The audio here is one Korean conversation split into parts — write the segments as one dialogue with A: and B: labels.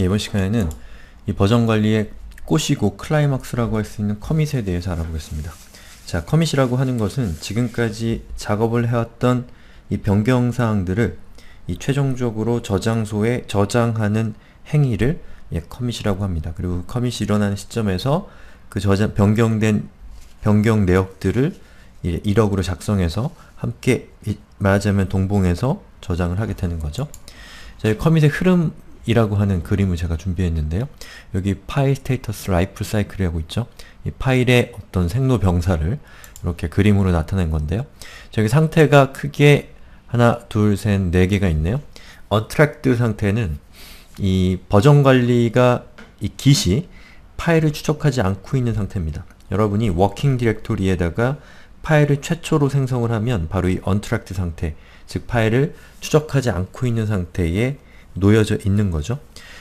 A: 예, 이번 시간에는 이 버전 관리의 꽃이고 클라이막스라고 할 수 있는 커밋에 대해서 알아보겠습니다. 자, 커밋이라고 하는 것은 지금까지 작업을 해왔던 이 변경 사항들을 이 최종적으로 저장소에 저장하는 행위를 예, 커밋이라고 합니다. 그리고 그 커밋이 일어나는 시점에서 그 저장 변경된 변경 내역들을 예, 1억으로 작성해서 함께 말하자면 동봉해서 저장을 하게 되는 거죠. 자, 이 커밋의 흐름 이라고 하는 그림을 제가 준비했는데요. 여기 파일 스테이터스 라이프 사이클이라고 있죠. 이 파일의 어떤 생로병사를 이렇게 그림으로 나타낸 건데요. 저기 상태가 크게 하나, 둘, 셋, 네 개가 있네요. attract 상태는 이 버전 관리가 이 git이 파일을 추적하지 않고 있는 상태입니다. 여러분이 워킹 디렉토리에다가 파일을 최초로 생성을 하면 바로 이 u n t r a c k 상태, 즉 파일을 추적하지 않고 있는 상태에 놓여져 있는 거죠.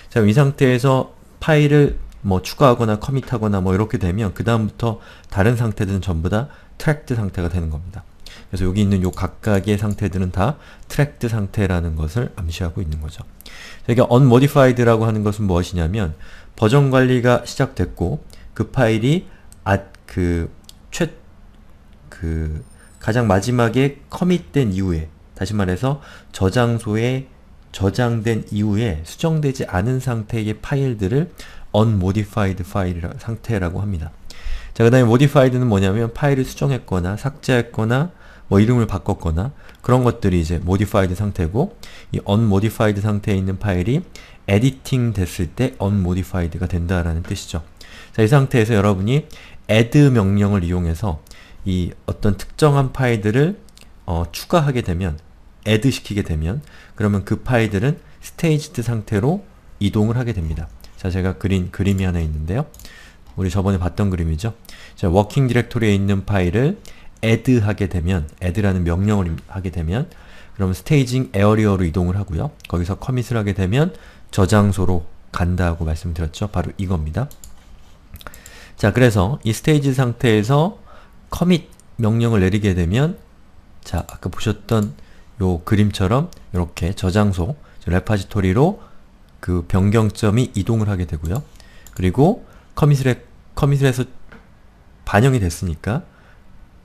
A: 자, 이 상태에서 파일을 뭐 추가하거나 커밋하거나 뭐 이렇게 되면 그 다음부터 다른 상태들은 전부 다트랙드 상태가 되는 겁니다. 그래서 여기 있는 요 각각의 상태들은 다트랙드 상태라는 것을 암시하고 있는 거죠. 그러니까 unmodified라고 하는 것은 무엇이냐면 버전 관리가 시작됐고 그 파일이 아그최그 그 가장 마지막에 커밋된 이후에 다시 말해서 저장소에 저장된 이후에 수정되지 않은 상태의 파일들을 unmodified 파일 상태라고 합니다. 자, 그 다음에 modified는 뭐냐면 파일을 수정했거나 삭제했거나 뭐 이름을 바꿨거나 그런 것들이 이제 modified 상태고 이 unmodified 상태에 있는 파일이 editing 됐을 때 unmodified가 된다라는 뜻이죠. 자, 이 상태에서 여러분이 add 명령을 이용해서 이 어떤 특정한 파일들을 어, 추가하게 되면 add 시키게 되면 그러면 그 파일들은 staged 상태로 이동을 하게 됩니다. 자, 제가 그린 그림이 하나 있는데요. 우리 저번에 봤던 그림이죠. 자, 워킹 디렉토리에 있는 파일을 add 하게 되면 add라는 명령을 하게 되면 그럼 스테이징 에어리어로 이동을 하고요. 거기서 커밋을 하게 되면 저장소로 간다고 말씀드렸죠. 바로 이겁니다. 자, 그래서 이 스테이지 상태에서 커밋 명령을 내리게 되면 자, 아까 보셨던 요 그림처럼 이렇게 저장소 레파지토리로 그 변경점이 이동을 하게 되고요. 그리고 커밋을 커밋에서 반영이 됐으니까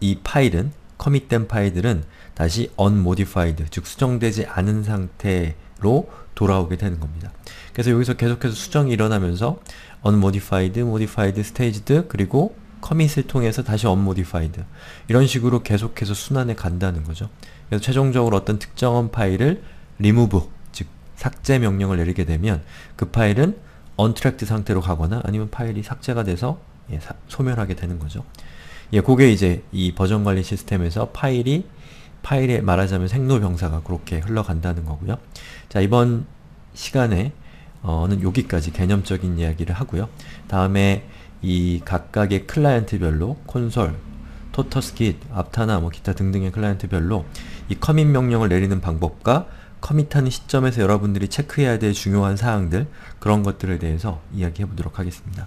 A: 이 파일은 커밋된 파일들은 다시 unmodified, 즉 수정되지 않은 상태로 돌아오게 되는 겁니다. 그래서 여기서 계속해서 수정이 일어나면서 unmodified, modified, staged, 그리고 커밋을 통해서 다시 u 모디파이드 이런 식으로 계속해서 순환해 간다는 거죠. 그래서 최종적으로 어떤 특정한 파일을 리무브 즉 삭제 명령을 내리게 되면 그 파일은 언트랙트 상태로 가거나 아니면 파일이 삭제가 돼서 예, 사, 소멸하게 되는 거죠. 예, 그게 이제 이 버전 관리 시스템에서 파일이 파일에 말하자면 생로병사가 그렇게 흘러간다는 거고요. 자 이번 시간에 어는 여기까지 개념적인 이야기를 하고요. 다음에 이 각각의 클라이언트별로 콘솔, 토터스킷, 앞타나 뭐 기타 등등의 클라이언트별로 이 커밋 명령을 내리는 방법과 커밋하는 시점에서 여러분들이 체크해야 될 중요한 사항들 그런 것들에 대해서 이야기해 보도록 하겠습니다.